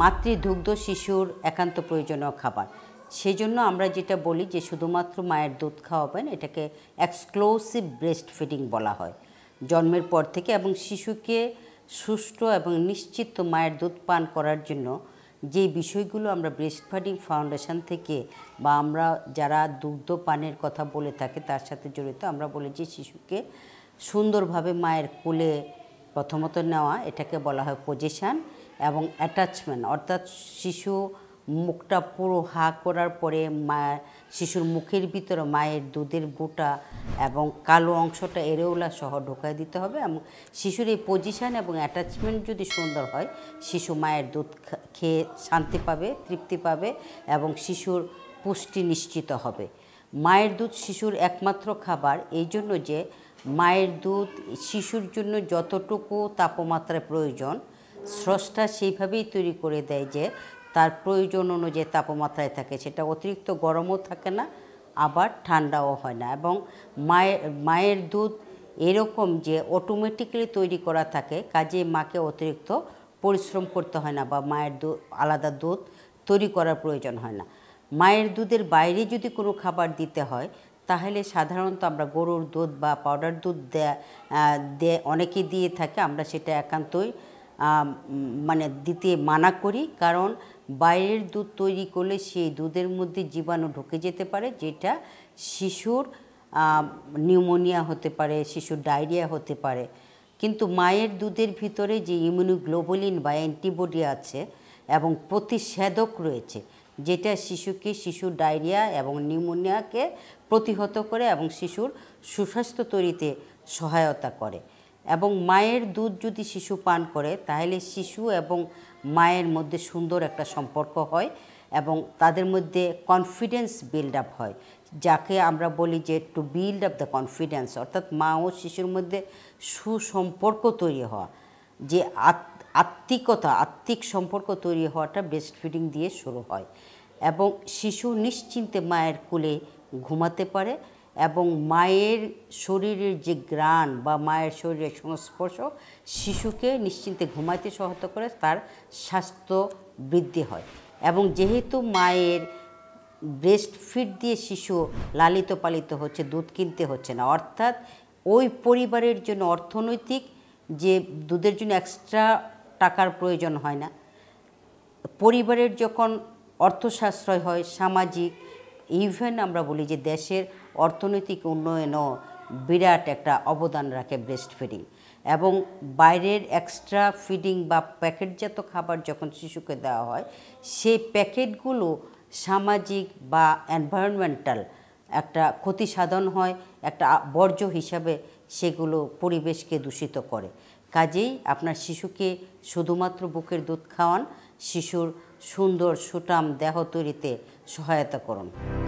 মাতৃদুগ্ধ শিশুর একান্ত প্রয়োজনীয় খাবার সেই জন্য আমরা যেটা বলি যে শুধুমাত্র মায়ের দুধ খাওয়াবেন এটাকে এক্সক্লোসিভ ব্রেস্ট ফিডিং বলা হয় জন্মের পর থেকে এবং শিশুকে সুষ্ঠু এবং নিশ্চিত মায়ের দুধ পান করার জন্য যে বিষয়গুলো আমরা ব্রেস্ট ফিডিং ফাউন্ডেশন থেকে বা আমরা যারা দুগ্ধ পানের কথা বলে থাকে তার সাথে জড়িত আমরা বলি যে শিশুকে সুন্দরভাবে মায়ের কোলে প্রথমত নেওয়া এটাকে বলা হয় পজিশান এবং অ্যাটাচমেন্ট অর্থাৎ শিশু মুখটা পুরো হা করার পরে মা শিশুর মুখের ভিতরে মায়ের দুধের বুটা এবং কালো অংশটা এরেওলা সহ ঢোকায় দিতে হবে এবং শিশুর এই পজিশান এবং অ্যাটাচমেন্ট যদি সুন্দর হয় শিশু মায়ের দুধ খেয়ে শান্তি পাবে তৃপ্তি পাবে এবং শিশুর পুষ্টি নিশ্চিত হবে মায়ের দুধ শিশুর একমাত্র খাবার এই জন্য যে মায়ের দুধ শিশুর জন্য যতটুকু তাপমাত্রা প্রয়োজন স্রষ্টা সেইভাবেই তৈরি করে দেয় যে তার প্রয়োজন অনুযায়ী তাপমাত্রায় থাকে সেটা অতিরিক্ত গরমও থাকে না আবার ঠান্ডাও হয় না এবং মায়ের মায়ের দুধ এরকম যে অটোমেটিক্যালি তৈরি করা থাকে কাজে মাকে অতিরিক্ত পরিশ্রম করতে হয় না বা মায়ের দুধ আলাদা দুধ তৈরি করার প্রয়োজন হয় না মায়ের দুধের বাইরে যদি কোনো খাবার দিতে হয় তাহলে সাধারণত আমরা গরুর দুধ বা পাউডার দুধ দেয় অনেকে দিয়ে থাকে আমরা সেটা একান্তই মানে দিতে মানা করি কারণ বাইরের দুধ তৈরি করলে সেই দুধের মধ্যে জীবাণু ঢুকে যেতে পারে যেটা শিশুর নিউমোনিয়া হতে পারে শিশুর ডায়রিয়া হতে পারে কিন্তু মায়ের দুধের ভিতরে যে ইমিউনোগ্লোবুলিন বা অ্যান্টিবডি আছে এবং প্রতিষেধক রয়েছে যেটা শিশুকে শিশুর ডায়রিয়া এবং নিউমোনিয়াকে প্রতিহত করে এবং শিশুর সুস্বাস্থ্য তৈরিতে সহায়তা করে এবং মায়ের দুধ যদি শিশু পান করে তাহলে শিশু এবং মায়ের মধ্যে সুন্দর একটা সম্পর্ক হয় এবং তাদের মধ্যে কনফিডেন্স বিল্ড আপ হয় যাকে আমরা বলি যে to build up the confidence অর্থাৎ মা ও শিশুর মধ্যে সুসম্পর্ক তৈরি হওয়া যে আত্মিকতা আত্মিক সম্পর্ক তৈরি হওয়াটা ব্রেস্ট ফিডিং দিয়ে শুরু হয় এবং শিশু নিশ্চিন্তে মায়ের কোলে ঘুমাতে পারে এবং মায়ের শরীরের যে গ্রাণ বা মায়ের শরীরের সংস্পর্শ শিশুকে নিশ্চিন্তে ঘুমাইতে সহায়তা করে তার স্বাস্থ্য বৃদ্ধি হয় এবং যেহেতু মায়ের ব্রেস্ট ফিট দিয়ে শিশু লালিত পালিত হচ্ছে দুধ কিনতে হচ্ছে না অর্থাৎ ওই পরিবারের জন্য অর্থনৈতিক যে দুধের জন্য এক্সট্রা টাকার প্রয়োজন হয় না পরিবারের যখন অর্থ সাশ্রয় হয় সামাজিক ইভেন আমরা বলি যে দেশের অর্থনৈতিক উন্নয়নও বিরাট একটা অবদান রাখে ব্রেস্ট ফিডিং এবং বাইরের এক্সট্রা ফিডিং বা প্যাকেটজাত খাবার যখন শিশুকে দেওয়া হয় সেই প্যাকেটগুলো সামাজিক বা এনভায়রনমেন্টাল একটা ক্ষতি সাধন হয় একটা বর্জ্য হিসাবে সেগুলো পরিবেশকে দূষিত করে কাজেই আপনার শিশুকে শুধুমাত্র বুকের দুধ খাওয়ান শিশুর সুন্দর সুটাম দেহ তৈরিতে সহায়তা করুন